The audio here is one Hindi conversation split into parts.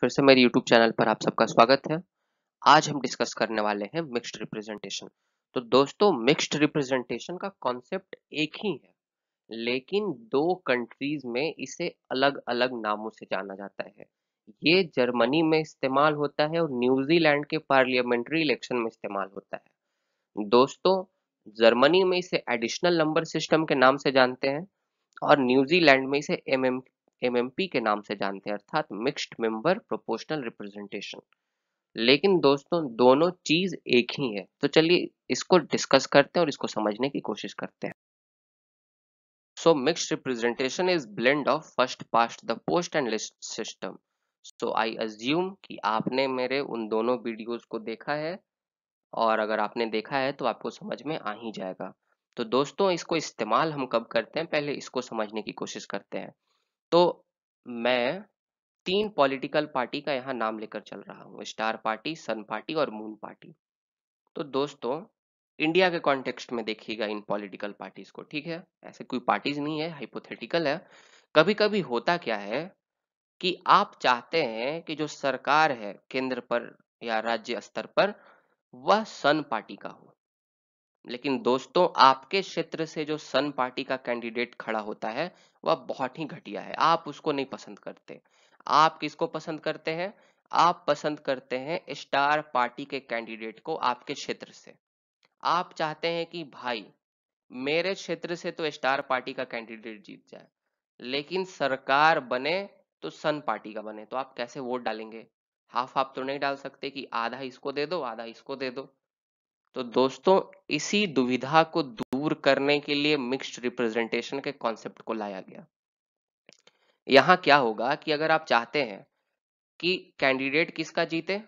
फिर से मेरे YouTube चैनल पर आप सबका स्वागत है आज हम डिस्कस करने वाले हैं मिक्स्ड रिप्रेजेंटेशन तो दोस्तों मिक्स्ड रिप्रेजेंटेशन का कॉन्सेप्ट एक ही है लेकिन दो कंट्रीज में इसे अलग अलग नामों से जाना जाता है ये जर्मनी में इस्तेमाल होता है और न्यूजीलैंड के पार्लियामेंट्री इलेक्शन में इस्तेमाल होता है दोस्तों जर्मनी में इसे एडिशनल नंबर सिस्टम के नाम से जानते हैं और न्यूजीलैंड में इसे एम एमएमपी के नाम से जानते हैं अर्थात मिक्स्ड मेंबर प्रोपोर्शनल रिप्रेजेंटेशन लेकिन दोस्तों दोनों चीज एक ही है तो चलिए इसको डिस्कस करते हैं और इसको समझने की कोशिश करते हैं so mix representation is blend of first past the post and list system so I assume कि आपने मेरे उन दोनों वीडियोस को देखा है और अगर आपने देखा है तो आपको समझ में आ ही जाएगा तो दोस्तों इसको इस्तेमाल हम कब करते हैं पहले इसको समझने की कोशिश करते हैं तो मैं तीन पॉलिटिकल पार्टी का यहाँ नाम लेकर चल रहा हूँ स्टार पार्टी सन पार्टी और मून पार्टी तो दोस्तों इंडिया के कॉन्टेक्स्ट में देखिएगा इन पॉलिटिकल पार्टीज को ठीक है ऐसे कोई पार्टीज नहीं है हाइपोथेटिकल है कभी कभी होता क्या है कि आप चाहते हैं कि जो सरकार है केंद्र पर या राज्य स्तर पर वह सन पार्टी का हो लेकिन दोस्तों आपके क्षेत्र से जो सन पार्टी का कैंडिडेट खड़ा होता है वह बहुत ही घटिया है आप उसको नहीं पसंद करते आप किसको पसंद करते हैं आप पसंद करते हैं स्टार पार्टी के कैंडिडेट को आपके क्षेत्र से आप चाहते हैं कि भाई मेरे क्षेत्र से तो स्टार पार्टी का कैंडिडेट जीत जाए लेकिन सरकार बने तो सन पार्टी का बने तो आप कैसे वोट डालेंगे हाफ आप तो नहीं डाल सकते कि आधा इसको दे दो आधा इसको दे दो तो दोस्तों इसी दुविधा को दूर करने के लिए मिक्स्ड रिप्रेजेंटेशन के कॉन्सेप्ट को लाया गया यहां क्या होगा कि अगर आप चाहते हैं कि कैंडिडेट किसका जीते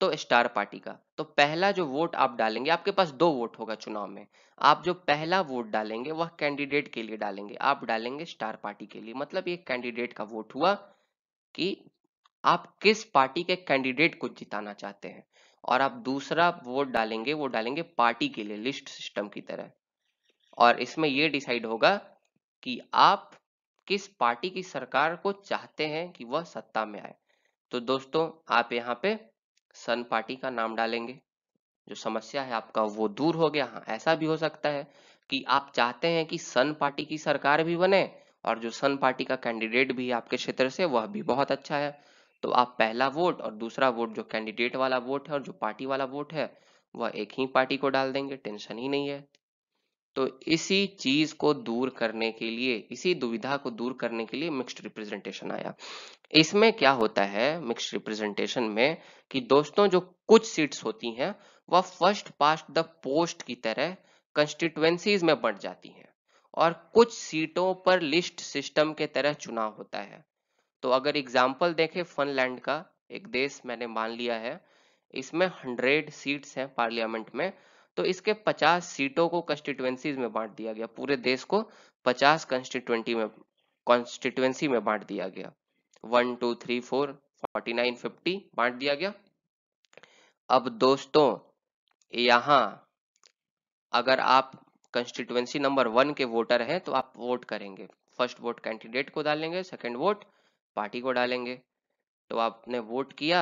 तो स्टार पार्टी का तो पहला जो वोट आप डालेंगे आपके पास दो वोट होगा चुनाव में आप जो पहला वोट डालेंगे वह कैंडिडेट के लिए डालेंगे आप डालेंगे स्टार पार्टी के लिए मतलब ये कैंडिडेट का वोट हुआ कि आप किस पार्टी के कैंडिडेट को जिताना चाहते हैं और आप दूसरा वोट डालेंगे वो डालेंगे पार्टी के लिए लिस्ट सिस्टम की तरह और इसमें ये डिसाइड होगा कि आप किस पार्टी की सरकार को चाहते हैं कि वह सत्ता में आए तो दोस्तों आप यहाँ पे सन पार्टी का नाम डालेंगे जो समस्या है आपका वो दूर हो गया हाँ ऐसा भी हो सकता है कि आप चाहते हैं कि सन पार्टी की सरकार भी बने और जो सन पार्टी का कैंडिडेट भी आपके क्षेत्र से वह भी बहुत अच्छा है तो आप पहला वोट और दूसरा वोट जो कैंडिडेट वाला वोट है और जो पार्टी वाला वोट है वह एक ही पार्टी को डाल देंगे टेंशन ही नहीं है तो इसी चीज को दूर करने के लिए इसी दुविधा को दूर करने के लिए मिक्स्ड रिप्रेजेंटेशन आया इसमें क्या होता है मिक्स्ड रिप्रेजेंटेशन में कि दोस्तों जो कुछ सीट्स होती हैं वह फर्स्ट पास्ट द पोस्ट की तरह कंस्टिट्युएंसीज में बढ़ जाती हैं और कुछ सीटों पर लिस्ट सिस्टम के तरह चुनाव होता है तो अगर एग्जाम्पल देखें फनलैंड का एक देश मैंने मान लिया है इसमें हंड्रेड सीट्स हैं पार्लियामेंट में तो इसके पचास सीटों को कंस्टिट्यूएंसीज में बांट दिया गया पूरे देश को पचास कंस्टिट्यूएंटी में कॉन्स्टिट्यूएंसी में बांट दिया गया one two three four forty nine fifty बांट दिया गया अब दोस्तों यहां अगर आप कंस्टिट्यूएंसी नंबर वन के वोटर हैं तो आप वोट करेंगे फर्स्ट वोट कैंडिडेट को डालेंगे सेकंड वोट पार्टी को डालेंगे तो आपने वोट किया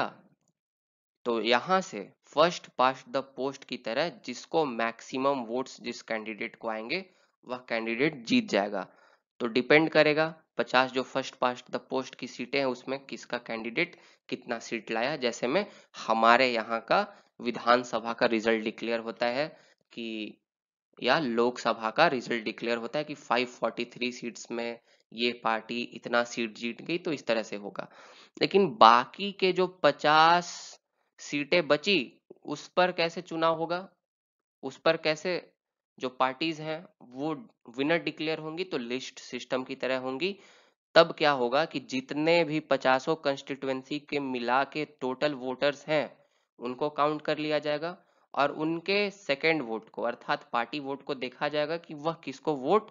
तो यहां से फर्स्ट पास द पोस्ट की तरह जिसको मैक्सिमम वोट्स जिस कैंडिडेट को आएंगे वह कैंडिडेट जीत जाएगा तो डिपेंड करेगा 50 जो फर्स्ट पास द पोस्ट की सीटें हैं उसमें किसका कैंडिडेट कितना सीट लाया जैसे में हमारे यहाँ का विधानसभा का रिजल्ट डिक्लेयर होता है कि या लोकसभा का रिजल्ट डिक्लेयर होता है कि 543 सीट्स में ये पार्टी इतना सीट जीत गई तो इस तरह से होगा लेकिन बाकी के जो 50 सीटें बची उस पर कैसे चुनाव होगा उस पर कैसे जो पार्टीज हैं वो विनर डिक्लेयर होंगी तो लिस्ट सिस्टम की तरह होंगी तब क्या होगा कि जितने भी पचासों कंस्टिट्युएंसी के मिला के टोटल वोटर्स हैं उनको काउंट कर लिया जाएगा और उनके सेकेंड वोट को अर्थात पार्टी वोट को देखा जाएगा कि वह किसको वोट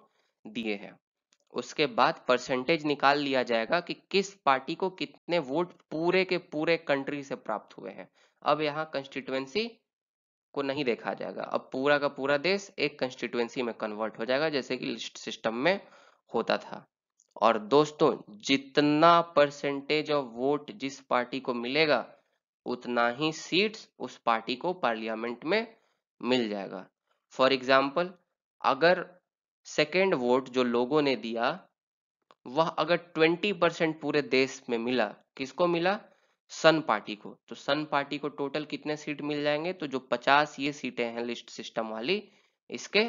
दिए हैं उसके बाद परसेंटेज निकाल लिया जाएगा कि किस पार्टी को कितने वोट पूरे के पूरे कंट्री से प्राप्त हुए हैं अब यहाँ कंस्टिट्युएंसी को नहीं देखा जाएगा अब पूरा का पूरा देश एक कंस्टिट्युएंसी में कन्वर्ट हो जाएगा जैसे कि लिस्ट सिस्टम में होता था और दोस्तों जितना परसेंटेज ऑफ वोट जिस पार्टी को मिलेगा उतना ही सीट्स उस पार्टी को पार्लियामेंट में मिल जाएगा फॉर एग्जाम्पल अगर सेकेंड वोट जो लोगों ने दिया वह अगर 20 परसेंट पूरे देश में मिला किसको मिला सन पार्टी को तो सन पार्टी को टोटल कितने सीट मिल जाएंगे तो जो 50 ये सीटें हैं लिस्ट सिस्टम वाली इसके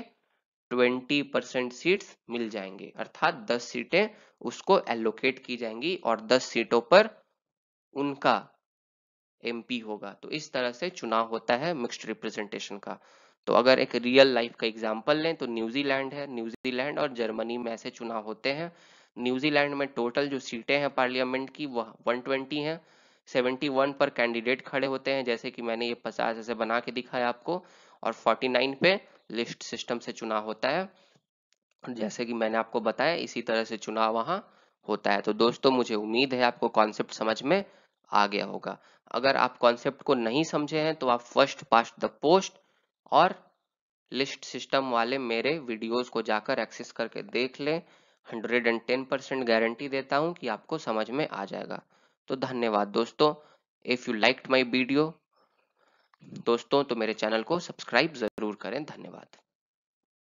20 परसेंट सीट मिल जाएंगे अर्थात 10 सीटें उसको एलोकेट की जाएंगी और 10 सीटों पर उनका एमपी होगा तो इस तरह से चुनाव होता है मिक्स्ड रिप्रेजेंटेशन का तो अगर एक रियल लाइफ का एग्जाम्पल लें तो न्यूजीलैंड है न्यूजीलैंड और जर्मनी में ऐसे चुनाव होते हैं न्यूजीलैंड में टोटल जो सीटें हैं पार्लियामेंट की वह 120 हैं 71 पर कैंडिडेट खड़े होते हैं जैसे कि मैंने ये 50 ऐसे बना के दिखाया आपको और 49 पे लिस्ट सिस्टम से चुनाव होता है जैसे कि मैंने आपको बताया इसी तरह से चुनाव वहाँ होता है तो दोस्तों मुझे उम्मीद है आपको कॉन्सेप्ट समझ में आ गया होगा अगर आप कॉन्सेप्ट को नहीं समझे हैं तो आप फर्स्ट पास्ट द पोस्ट और लिस्ट सिस्टम वाले मेरे वीडियोस को जाकर एक्सेस करके देख लें 110 परसेंट गारंटी देता हूं कि आपको समझ में आ जाएगा तो धन्यवाद दोस्तों if you like my video दोस्तों तो मेरे चैनल को सब्सक्राइब ज़रूर करें धन्यवाद